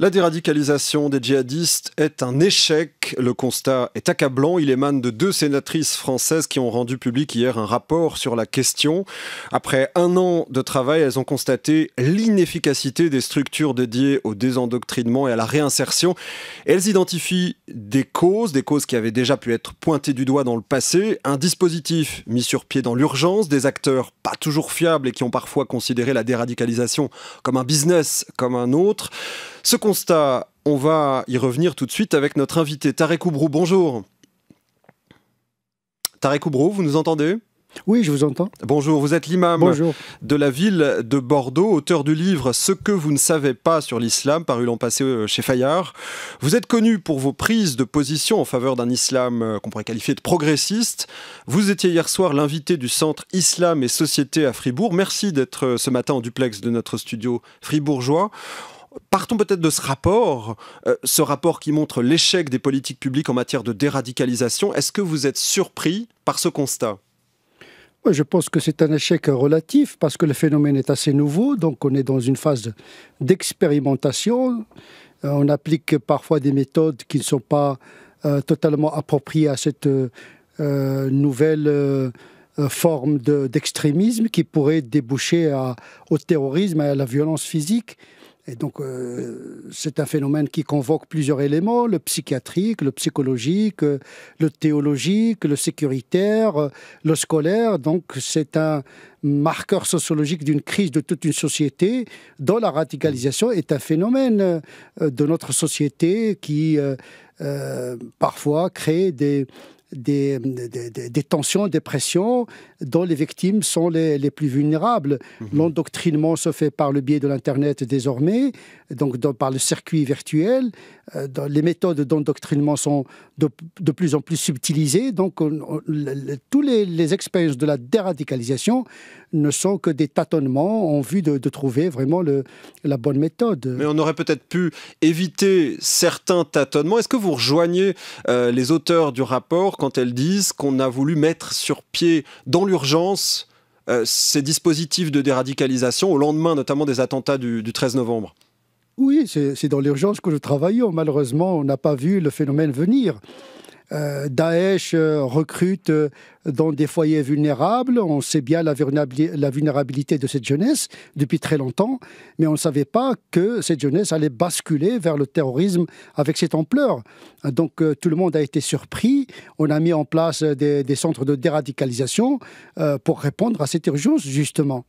La déradicalisation des djihadistes est un échec le constat est accablant. Il émane de deux sénatrices françaises qui ont rendu public hier un rapport sur la question. Après un an de travail, elles ont constaté l'inefficacité des structures dédiées au désendoctrinement et à la réinsertion. Elles identifient des causes, des causes qui avaient déjà pu être pointées du doigt dans le passé, un dispositif mis sur pied dans l'urgence, des acteurs pas toujours fiables et qui ont parfois considéré la déradicalisation comme un business comme un autre. Ce constat on va y revenir tout de suite avec notre invité Tarek Oubrou. Bonjour. Tarek Oubrou, vous nous entendez oui, je vous entends. Bonjour, vous êtes l'imam de la ville de Bordeaux, auteur du livre Ce que vous ne savez pas sur l'islam, paru l'an passé euh, chez Fayard. Vous êtes connu pour vos prises de position en faveur d'un islam euh, qu'on pourrait qualifier de progressiste. Vous étiez hier soir l'invité du centre Islam et Société à Fribourg. Merci d'être euh, ce matin en duplex de notre studio fribourgeois partons peut-être de ce rapport, euh, ce rapport qui montre l'échec des politiques publiques en matière de déradicalisation. Est-ce que vous êtes surpris par ce constat je pense que c'est un échec relatif parce que le phénomène est assez nouveau, donc on est dans une phase d'expérimentation. Euh, on applique parfois des méthodes qui ne sont pas euh, totalement appropriées à cette nouvelle forme d'extrémisme qui pourrait déboucher au terrorisme et à la violence physique. Et donc, euh, c'est un phénomène qui convoque plusieurs éléments, le psychiatrique, le psychologique, euh, le théologique, le sécuritaire, euh, le scolaire. Donc, c'est un marqueur sociologique d'une crise de toute une société dont la radicalisation est un phénomène de notre société qui, parfois, crée des, des, des, tensions, des pressions dont les victimes sont les, plus vulnérables. Mhm. L'endoctrinement se fait par le biais de l'Internet désormais, donc par le circuit virtuel. Euh, les méthodes d'endoctrinement sont de, plus en plus subtilisées. Donc, toutes tous les, expériences de la déradicalisation ne sont que des tâtonnements en vue de, trouver vraiment la bonne méthode. Mais on aurait peut-être pu éviter certains tâtonnements. Est-ce que vous rejoignez euh, les auteurs du rapport quand elles disent qu'on a voulu mettre sur pied dans l'urgence euh, ces dispositifs de déradicalisation au lendemain notamment des attentats du 13 novembre oui, c'est dans l'urgence que nous travaillons. Malheureusement, on n'a pas vu le phénomène venir. Euh, Daesh euh, recrute euh, dans des foyers vulnérables. On sait bien la vulnérabilité de cette jeunesse depuis très longtemps, mais on ne savait pas que cette jeunesse allait basculer vers le terrorisme avec cette ampleur. Donc tout le monde a été surpris. On a mis en place des, centres de déradicalisation pour répondre à cette urgence, justement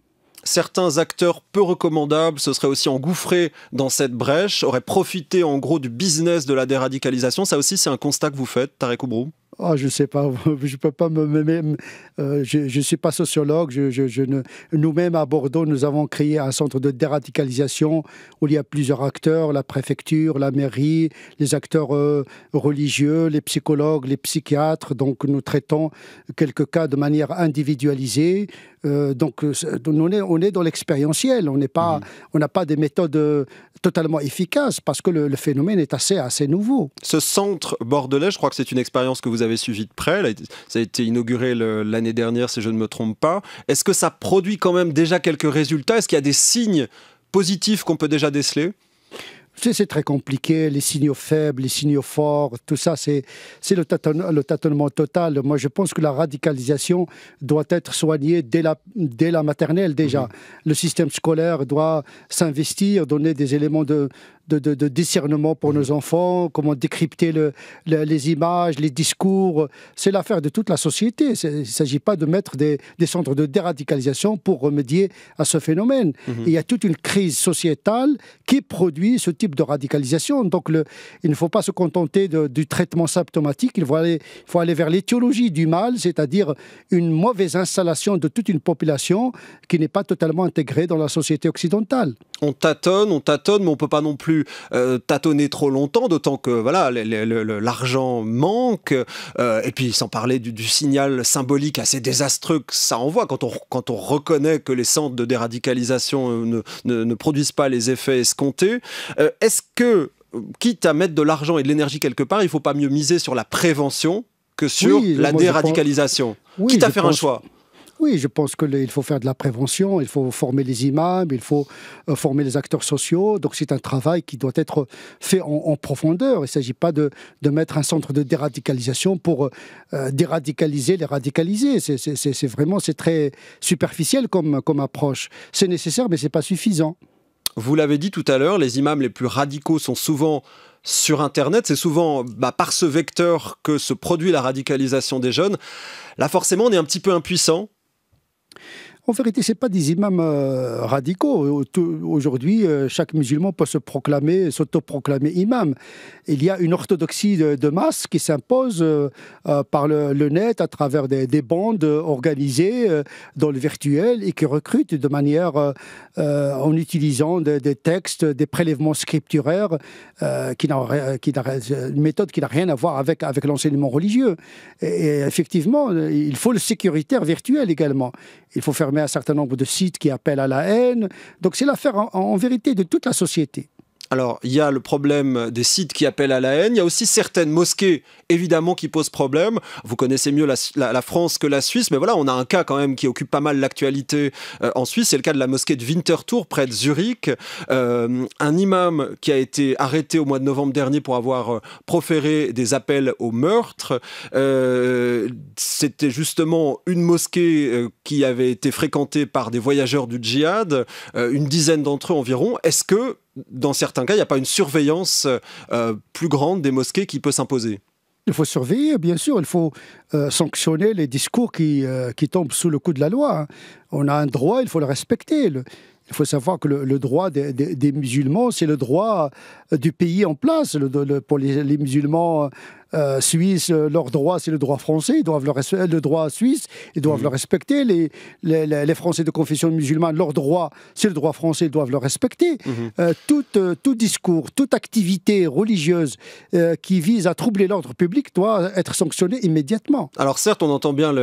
certains acteurs peu recommandables se seraient aussi engouffrés dans cette brèche, auraient profité en gros du business de la déradicalisation. Ça aussi, c'est un constat que vous faites, Tarek Oubrou ah, je ne sais pas, je peux pas me même. Euh, je ne suis pas sociologue. Je, nous-mêmes à Bordeaux, nous avons créé un centre de déradicalisation où il y a plusieurs acteurs la préfecture, la mairie, les acteurs euh, religieux, les psychologues, les psychiatres. Donc nous traitons quelques cas de manière individualisée. Euh, donc on est, on est dans l'expérientiel. On n'est pas, mmh. on n'a pas des méthodes totalement efficaces parce que le, phénomène est assez assez nouveau. Ce centre bordelais, je crois que c'est une expérience que vous avez avez suivi de près. Ça a été inauguré l'année dernière, si je ne me trompe pas. Est-ce que ça produit quand même déjà quelques résultats Est-ce qu'il y a des signes positifs qu'on peut déjà déceler c'est très compliqué, les signaux faibles, les signaux forts, tout ça, c'est le, le, tâtonnement total. Moi, je pense que la radicalisation doit être soignée dès la, dès la maternelle déjà. Mmh. Le système scolaire doit s'investir, donner des éléments de, de, de, discernement pour mhm. nos enfants, comment décrypter le, les images, les discours. C'est l'affaire de toute la société. Il ne s'agit pas de mettre des, des, centres de déradicalisation pour remédier à ce phénomène. Mhm. Il y a toute une crise sociétale qui produit ce type de radicalisation. Donc le, il ne faut pas se contenter du traitement symptomatique, il faut aller, faut aller vers l'étiologie du mal, c'est-à-dire une mauvaise installation de toute une population qui n'est pas totalement intégrée dans la société occidentale. On tâtonne, on tâtonne, mais on ne peut pas non plus euh, tâtonner trop longtemps, d'autant que voilà l'argent manque. Euh, et puis sans parler du, signal symbolique assez désastreux que ça envoie quand on, reconnaît que les centres de déradicalisation euh, ne, produisent pas les effets escomptés. Est-ce que quitte à mettre de l'argent et de l'énergie quelque part, il ne faut pas mieux miser sur la prévention que sur la déradicalisation. quitte à faire un choix. Oui, je pense qu'il faut faire de la prévention, il faut former les imams, il faut euh, former les acteurs sociaux. Donc c'est un travail qui doit être fait en, profondeur. Il ne s'agit pas de, mettre un centre de déradicalisation pour euh, déradicaliser les radicalisés. C'est vraiment c'est très superficiel comme, comme approche. C'est nécessaire, mais ce n'est pas suffisant. Vous l'avez dit tout à l'heure, les imams les plus radicaux sont souvent sur Internet. C'est souvent bah, par ce vecteur que se produit la radicalisation des jeunes. Là, forcément, on est un petit peu impuissant en vérité, ce pas des imams euh, radicaux. Aujourd'hui, euh, chaque musulman peut se proclamer, s'autoproclamer imam. Il y a une orthodoxie de, masse qui s'impose euh, par le, net à travers des, bandes organisées dans le virtuel et qui recrutent de manière, en utilisant des, textes, des prélèvements scripturaires, qui une méthode qui n'a rien à voir avec, avec l'enseignement religieux. Et, effectivement, il faut le sécuritaire virtuel également. Il faut faire mais un certain nombre de sites qui appellent à la haine. Donc c'est l'affaire en vérité de toute la société. Alors, il y a le problème des sites qui appellent à la haine. Il y a aussi certaines mosquées, évidemment, qui posent problème. Vous connaissez mieux la, France que la Suisse, mais voilà, on a un cas quand même qui occupe pas mal l'actualité euh, en Suisse. C'est le cas de la mosquée de Winterthur, près de Zurich. Euh, un imam qui a été arrêté au mois de novembre dernier pour avoir euh, proféré des appels au meurtre. C'était justement une mosquée qui avait été fréquentée par des voyageurs du djihad, une dizaine d'entre eux environ. Est-ce que dans certains cas, il n'y a pas une surveillance euh, euh, plus grande des mosquées qui peut s'imposer il faut surveiller, bien sûr, il faut euh, sanctionner les discours qui, qui tombent sous le coup de la loi. Hein. On a un droit, il faut le respecter. il faut savoir que le, droit des, des, musulmans, c'est le droit du pays en place. Le, pour les, les musulmans euh, suisse euh, leur droit, c'est le droit français, ils doivent le, euh, le droit suisse, ils doivent mhm. le respecter. Les, les, les, Français de confession musulmane, leur droit, c'est le droit français, ils doivent le respecter. Mhm. tout, tout, discours, toute activité religieuse qui vise à troubler l'ordre public doit être sanctionnée immédiatement. Alors certes, on entend bien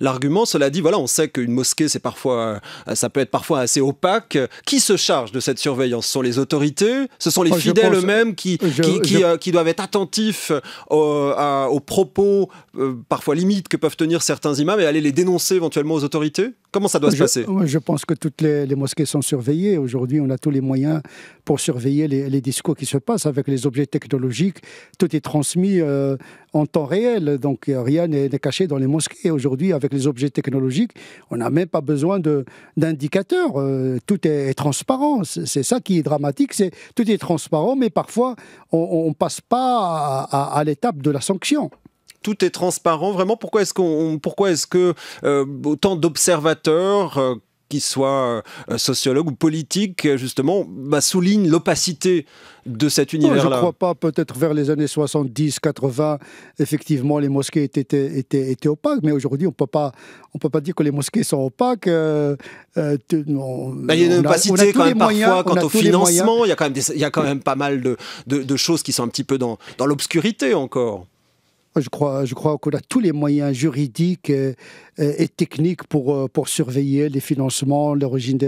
l'argument, cela dit, voilà, on sait qu'une mosquée, c'est parfois, ça peut être parfois assez opaque. Qui se charge de cette surveillance Ce sont les autorités, ce sont les oh, fidèles eux-mêmes qui, qui, qui, qui, doivent être attentifs aux euh, aux propos euh, parfois limites que peuvent tenir certains imams et aller les dénoncer éventuellement aux autorités Comment ça doit se passer Je pense que toutes les, mosquées sont surveillées. Aujourd'hui, on a tous les moyens pour surveiller les, discours qui se passent avec les objets technologiques. Tout est transmis euh, en temps réel, donc rien n'est caché dans les mosquées. Aujourd'hui, avec les objets technologiques, on n'a même pas besoin d'indicateurs. tout est, transparent. C'est ça qui est dramatique. C'est tout est transparent, mais parfois on, ne passe pas à, à l'étape de la sanction tout est transparent. Vraiment, pourquoi est-ce qu'on, pourquoi est-ce que euh, autant d'observateurs euh, qui soit euh, sociologue ou politique, euh, justement, bah, souligne l'opacité de cet univers-là. Je ne crois pas, peut-être vers les années 70, 80, effectivement, les mosquées étaient, étaient, étaient, opaques, mais aujourd'hui, on ne peut pas dire que les mosquées sont opaques. Euh, bah, il y a une opacité quand même parfois quant au financement, il y, a quand même il y a quand même pas mal de, de choses qui sont un petit peu dans, dans l'obscurité encore. Je crois, je crois qu'on a tous les moyens juridiques et, techniques euh, pour, surveiller les financements, l'origine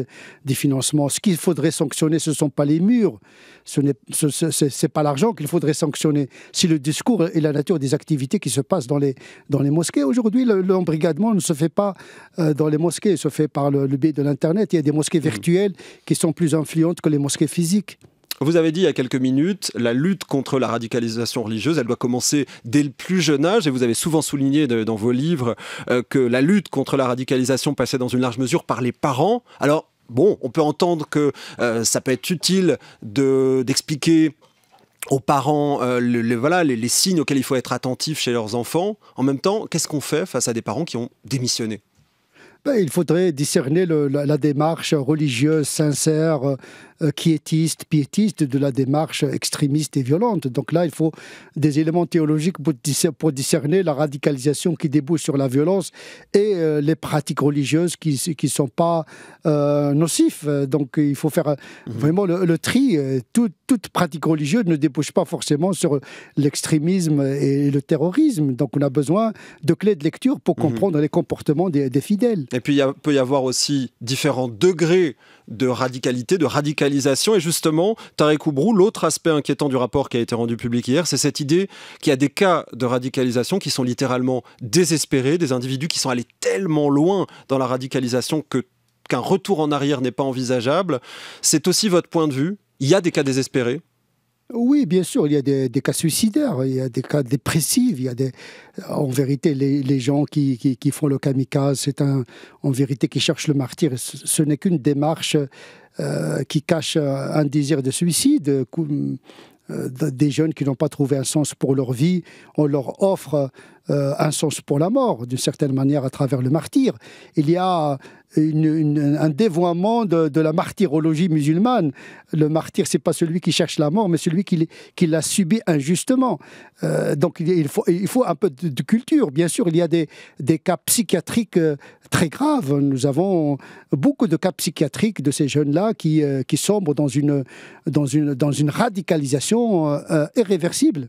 des financements. Ce qu'il faudrait sanctionner, ce ne sont pas les murs, ce n'est pas l'argent qu'il faudrait sanctionner. Si le discours et la nature des activités qui se passent dans les, dans les mosquées. Aujourd'hui, l'embrigadement ne se fait pas euh, dans les mosquées, il se fait par le biais de l'Internet. Il y a des mosquées mmh. virtuelles qui sont plus influentes que les mosquées physiques. Vous avez dit il y a quelques minutes, la lutte contre la radicalisation religieuse, elle doit commencer dès le plus jeune âge. Et vous avez souvent souligné dans vos livres euh, que la lutte contre la radicalisation passait dans une large mesure par les parents. Alors, bon, on peut entendre que euh, ça peut être utile d'expliquer aux parents euh, voilà, les, signes auxquels il faut être attentif chez leurs enfants. En même temps, qu'est-ce qu'on fait face à des parents qui ont démissionné ben, il faudrait discerner la, démarche religieuse sincère euh, quiétiste, piétiste de la démarche extrémiste et violente. Donc là, il faut des éléments théologiques pour discerner la radicalisation qui débouche sur la violence et euh, les pratiques religieuses qui ne sont pas euh, nocifs. Donc il faut faire mhm. vraiment le, tri. toute pratique religieuse ne débouche pas forcément sur l'extrémisme et le terrorisme. Donc on a besoin de clés de lecture pour mhm. comprendre les comportements des, des fidèles. Et puis il peut y avoir aussi différents degrés de radicalité, de radicalisation. Et justement, Tarek Oubrou, l'autre aspect inquiétant du rapport qui a été rendu public hier, c'est cette idée qu'il y a des cas de radicalisation qui sont littéralement désespérés, des individus qui sont allés tellement loin dans la radicalisation que qu'un retour en arrière n'est pas envisageable. C'est aussi votre point de vue. Il y a des cas désespérés, oui, bien sûr, il y a des, cas suicidaires, il y a des cas dépressifs, il y a des, en vérité, les, gens qui, font le kamikaze, c'est un, en vérité, qui cherchent le martyr. Ce, n'est qu'une démarche euh, qui cache euh, un désir de suicide. Euh, des jeunes qui n'ont pas trouvé un sens pour leur vie, on leur offre euh, un sens pour la mort, d'une certaine manière, à travers le martyr. Il y a un dévoiement de, la martyrologie musulmane. Le martyr, c'est pas celui qui cherche la mort, mais celui qui, qui l'a subi injustement. Euh, donc il faut, il faut un peu de, culture. Bien sûr, il y a des, des cas psychiatriques euh, très graves. Nous avons beaucoup de cas psychiatriques de ces jeunes-là qui, qui sombrent dans une, dans une, dans une radicalisation irréversible.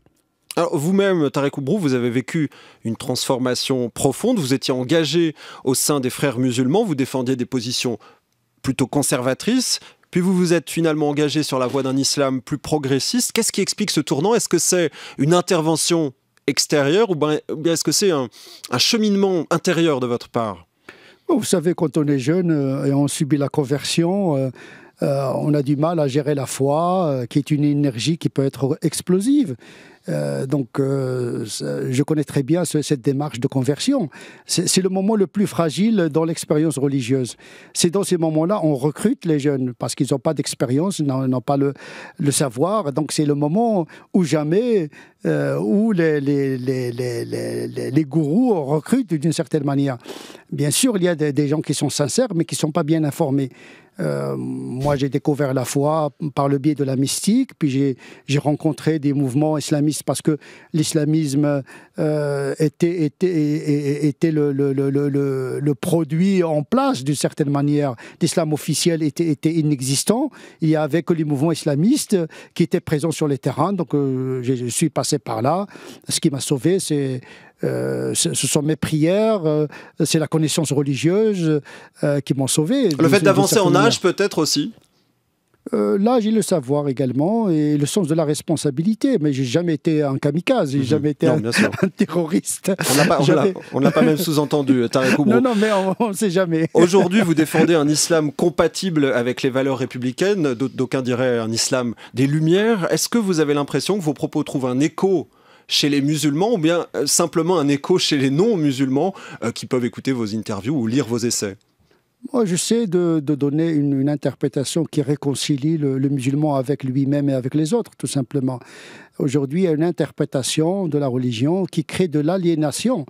Alors vous-même, Tarek Oubrou, vous avez vécu une transformation profonde. Vous étiez engagé au sein des frères musulmans. Vous défendiez des positions plutôt conservatrices. Puis vous vous êtes finalement engagé sur la voie d'un islam plus progressiste. Qu'est-ce qui explique ce tournant Est-ce que c'est une intervention extérieure ou bien est-ce que c'est un, cheminement intérieur de votre part vous savez, quand on est jeune euh, et on subit la conversion, euh, euh, on a du mal à gérer la foi, euh, qui est une énergie qui peut être explosive. Euh, donc, je connais très bien cette démarche de conversion. C'est le moment le plus fragile dans l'expérience religieuse. C'est dans ces moments-là on recrute les jeunes parce qu'ils n'ont pas d'expérience, n'ont pas le, savoir. Donc, c'est le moment où jamais où les, gourous recrutent d'une certaine manière. Bien sûr, il y a des, des gens qui sont sincères, mais qui ne sont pas bien informés. Euh, moi, j'ai découvert la foi par le biais de la mystique, puis j'ai rencontré des mouvements islamistes parce que l'islamisme euh, était, était, était le, produit en place d'une certaine manière. L'islam officiel était, inexistant. Il n'y avait que les mouvements islamistes qui étaient présents sur les terrains. Donc, euh, je suis passé par là. Ce qui m'a sauvé, c'est euh, ce sont mes prières, euh, c'est la connaissance religieuse euh, qui m'ont sauvé. Le fait d'avancer en âge peut-être aussi L'âge et le savoir également, et le sens de la responsabilité. Mais j'ai jamais été un kamikaze, j'ai mhm. jamais été un, terroriste. On ne l'a pas même sous-entendu, Non, mais on ne sait jamais. Aujourd'hui, vous défendez un islam compatible avec les valeurs républicaines, d'aucuns diraient un islam des Lumières. Est-ce que vous avez l'impression que vos propos trouvent un écho chez les musulmans ou bien euh, simplement un écho chez les non-musulmans euh, qui peuvent écouter vos interviews ou lire vos essais moi, je de, de donner une, interprétation qui réconcilie le, musulman avec lui-même et avec les autres, tout simplement. Aujourd'hui, il y a une interprétation de la religion qui crée de l'aliénation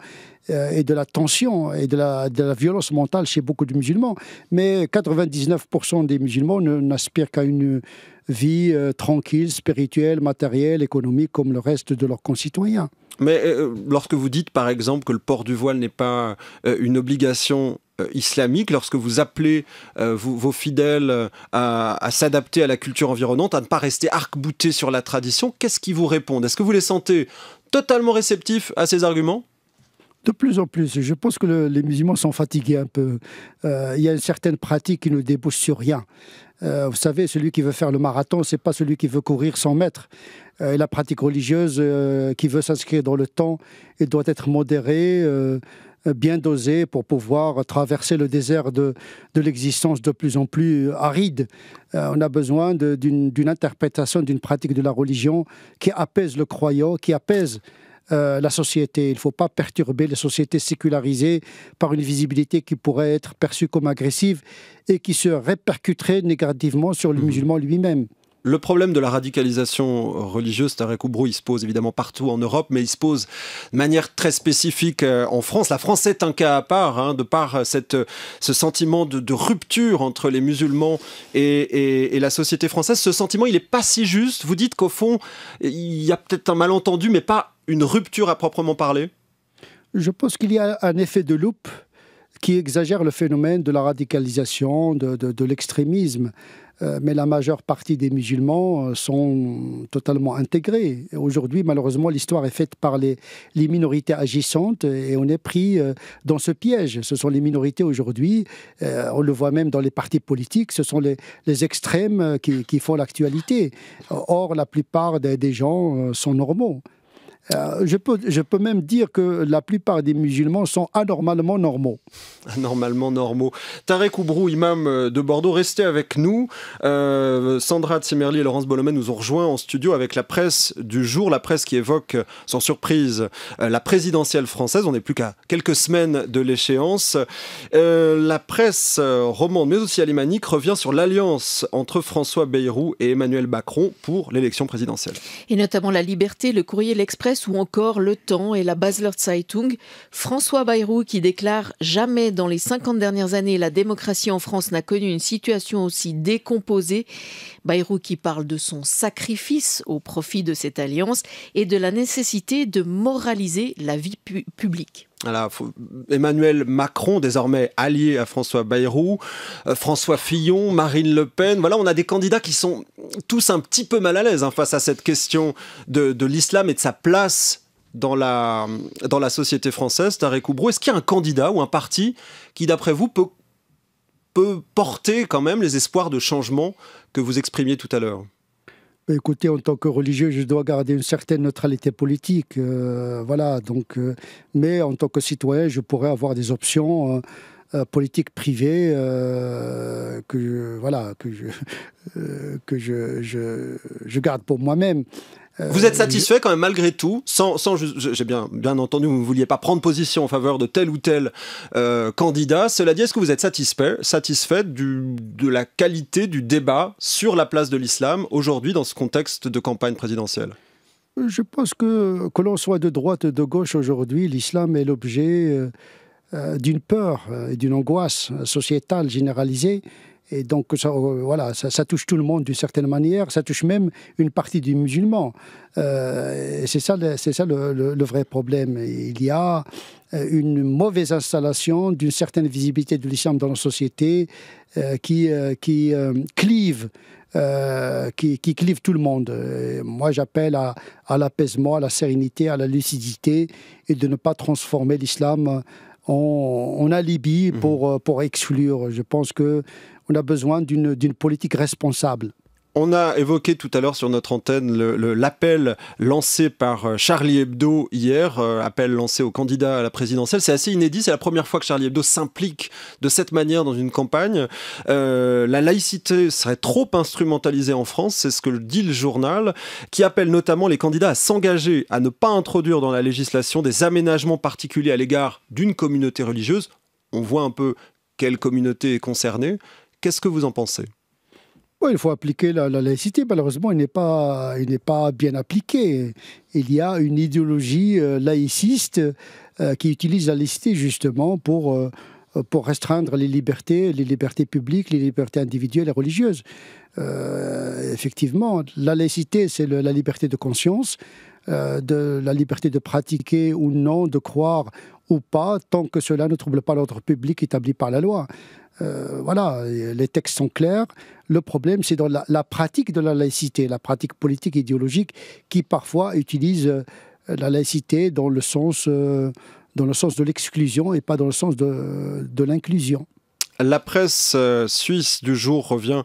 euh, et de la tension et de la, de la, violence mentale chez beaucoup de musulmans. Mais 99% des musulmans n'aspirent qu'à une vie euh, tranquille, spirituelle, matérielle, économique, comme le reste de leurs concitoyens. Mais euh, lorsque vous dites, par exemple, que le port du voile n'est pas une obligation euh, islamique, lorsque vous appelez euh, vos fidèles euh, à, s'adapter à la culture environnante, à ne pas rester arc-boutés sur la tradition, qu'est-ce qui vous répondent Est-ce que vous les sentez totalement réceptifs à ces arguments de plus en plus. Je pense que les musulmans sont fatigués un peu. Il y a une certaine pratique qui ne débouche sur rien. vous savez, celui qui veut faire le marathon, c'est pas celui qui veut courir 100 mètres. la pratique religieuse qui veut s'inscrire dans le temps, elle doit être modérée. Euh, bien dosé pour pouvoir traverser le désert de, de l'existence de plus en plus aride. Euh, on a besoin d'une interprétation, d'une pratique de la religion qui apaise le croyant, qui apaise euh, la société. Il ne faut pas perturber les sociétés sécularisées par une visibilité qui pourrait être perçue comme agressive et qui se répercuterait négativement sur le mhm. musulman lui-même le problème de la radicalisation religieuse, Tarek Oubrou, il se pose évidemment partout en Europe, mais il se pose de manière très spécifique euh, en France. La France est un cas à part, hein, de par euh, cette, euh, ce sentiment de, rupture entre les musulmans et, la société française. Ce sentiment, il n'est pas si juste. Vous dites qu'au fond, il y a peut-être un malentendu, mais pas une rupture à proprement parler Je pense qu'il y a un effet de loupe qui exagère le phénomène de la radicalisation, de, de l'extrémisme. Euh, mais la majeure partie des musulmans euh, sont totalement intégrés. Aujourd'hui, malheureusement, l'histoire est faite par les, minorités agissantes et on est pris euh, dans ce piège. Ce sont les minorités aujourd'hui, on le voit même dans les partis politiques, ce sont les, extrêmes qui, font l'actualité. Or, la plupart des gens sont normaux. Euh, je, peux, je peux même dire que la plupart des musulmans sont anormalement normaux. Anormalement normaux. Tarek Oubrou, imam euh, de Bordeaux, restez avec nous. Euh, Sandra Tsimerli, et Laurence Bollomet nous ont rejoints en studio avec la presse du jour, la presse qui évoque, sans surprise, la présidentielle française. On n'est plus qu'à quelques semaines de l'échéance. la presse romande, mais aussi alémanique, revient sur l'alliance entre François Bayrou et Emmanuel Macron pour l'élection présidentielle. Et notamment la liberté, le courrier, l'express ou encore Le Temps et la Basler Zeitung, François Bayrou qui déclare Jamais dans les 50 dernières années la démocratie en France n'a connu une situation aussi décomposée. Bayrou qui parle de son sacrifice au profit de cette alliance et de la nécessité de moraliser la vie publique. Emmanuel Macron, désormais allié à François Bayrou, euh, François Fillon, Marine Le Pen. Voilà, on a des candidats qui sont tous un petit peu mal à l'aise hein, face à cette question de, l'islam et de sa place dans la, dans la société française, Tarek Oubrou. Est-ce qu'il y a un candidat ou un parti qui, d'après vous, peut porter quand même les espoirs de changement que vous exprimiez tout à l'heure Écoutez, en tant que religieux, je dois garder une certaine neutralité politique. Euh, voilà, donc, euh, mais en tant que citoyen, je pourrais avoir des options euh, politiques privées que, voilà, que, je, que je, je, je garde pour moi-même. Euh, vous êtes satisfait quand même malgré tout, sans, j'ai bien, bien entendu, vous ne vouliez pas prendre position en faveur de tel ou tel euh, candidat. Cela dit, est-ce que vous êtes satisfait, satisfait de la qualité du débat sur la place de l'islam aujourd'hui dans ce contexte de campagne présidentielle Je pense que, que l'on soit de droite ou de gauche aujourd'hui, l'islam est l'objet euh, d'une peur et d'une angoisse sociétale généralisée et donc, ça, euh, voilà, ça, touche tout le monde d'une certaine manière, ça touche même une partie des musulmans. Euh, c'est ça, c'est ça le, vrai problème. Il y a euh, une mauvaise installation d'une certaine visibilité de l'islam dans la société qui, qui clive qui, clive tout le monde. moi, j'appelle à, à l'apaisement, à la sérénité, à la lucidité et de ne pas transformer l'islam on, on a Libye mhm. pour, euh, pour exclure. Je pense qu'on a besoin d'une politique responsable. On a évoqué tout à l'heure sur notre antenne l'appel le, lancé par euh, Charlie Hebdo hier, euh, appel lancé au candidat à la présidentielle. C'est assez inédit, c'est la première fois que Charlie Hebdo s'implique de cette manière dans une campagne. Euh, la laïcité serait trop instrumentalisée en France, c'est ce que dit le journal, qui appelle notamment les candidats à s'engager à ne pas introduire dans la législation des aménagements particuliers à l'égard d'une communauté religieuse. On voit un peu quelle communauté est concernée. Qu'est-ce que vous en pensez oui, il faut appliquer la, laïcité. Malheureusement, il n'est pas, bien appliqué. Il y a une idéologie euh, laïciste euh, qui utilise la laïcité justement euh, pour restreindre les libertés, les libertés publiques, les libertés individuelles et religieuses. effectivement, la laïcité, c'est la liberté de conscience, de la liberté de pratiquer ou non, de croire ou pas, tant que cela ne trouble pas l'ordre public établi par la loi. Euh, voilà, les textes sont clairs. Le problème, c'est dans la, pratique de la laïcité, la pratique politique idéologique qui parfois utilise euh, la laïcité dans le sens, euh, dans le sens de l'exclusion et pas dans le sens de l'inclusion. La presse euh, suisse du jour revient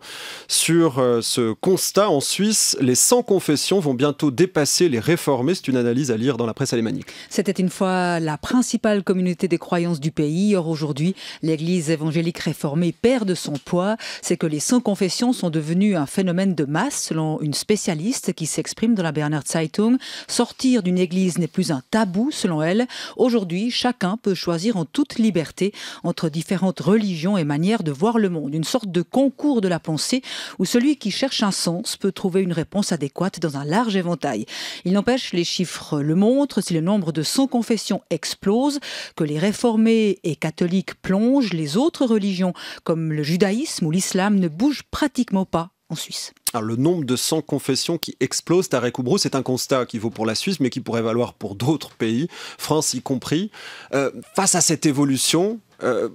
sur euh, ce constat. En Suisse, les sans confessions vont bientôt dépasser les réformés. C'est une analyse à lire dans la presse alémanique. C'était une fois la principale communauté des croyances du pays. Or, aujourd'hui, l'église évangélique réformée perd de son poids. C'est que les sans confessions sont devenus un phénomène de masse, selon une spécialiste qui s'exprime dans la Berner Zeitung. Sortir d'une église n'est plus un tabou, selon elle. Aujourd'hui, chacun peut choisir en toute liberté entre différentes religions et manière de voir le monde, une sorte de concours de la pensée où celui qui cherche un sens peut trouver une réponse adéquate dans un large éventail. Il n'empêche, les chiffres le montrent, si le nombre de 100 confessions explose, que les réformés et catholiques plongent, les autres religions comme le judaïsme ou l'islam ne bougent pratiquement pas en Suisse. le nombre de 100 confessions qui explosent à Oubrou, c'est un constat qui vaut pour la Suisse, mais qui pourrait valoir pour d'autres pays, France y compris. Euh, face à cette évolution, euh,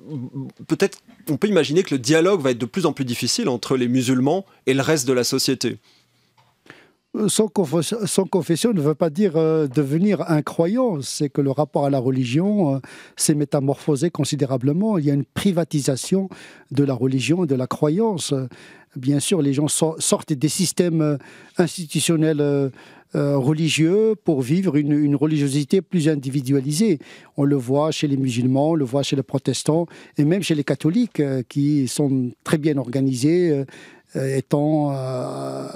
peut-être on peut imaginer que le dialogue va être de plus en plus difficile entre les musulmans et le reste de la société. Euh, sans, confession ne veut pas dire euh, devenir un croyant, c'est que le rapport à la religion euh, s'est métamorphosé considérablement. Il y a une privatisation de la religion, et de la croyance. Bien sûr, les gens sortent des systèmes institutionnels religieux pour vivre une, une, religiosité plus individualisée. On le voit chez les musulmans, on le voit chez les protestants et même chez les catholiques qui sont très bien organisés euh, étant euh,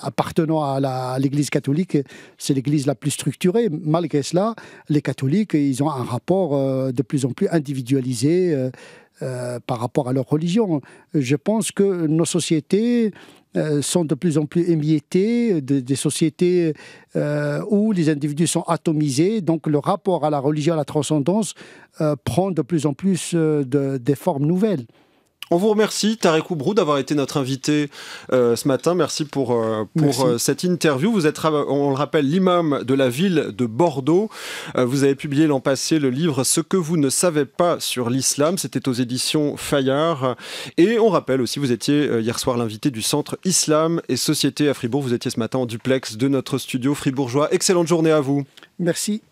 appartenant à l'Église catholique, c'est l'Église la plus structurée. Malgré cela, les catholiques, ils ont un rapport euh, de plus en plus individualisé par rapport à leur religion. Je pense que nos sociétés sont de plus en plus émiettées, des sociétés où les individus sont atomisés, donc le rapport à la religion, à la transcendance prend de plus en plus des formes nouvelles. On vous remercie, Tarek Oubrou, d'avoir été notre invité euh, ce matin. Merci pour, euh, pour euh, cette interview. Vous êtes, on le rappelle, l'imam de la ville de Bordeaux. vous avez publié l'an passé le livre Ce que vous ne savez pas sur l'islam. C'était aux éditions Fayard. Et on rappelle aussi, vous étiez hier soir l'invité du Centre Islam et Société à Fribourg. Vous étiez ce matin en duplex de notre studio fribourgeois. Excellente journée à vous. Merci.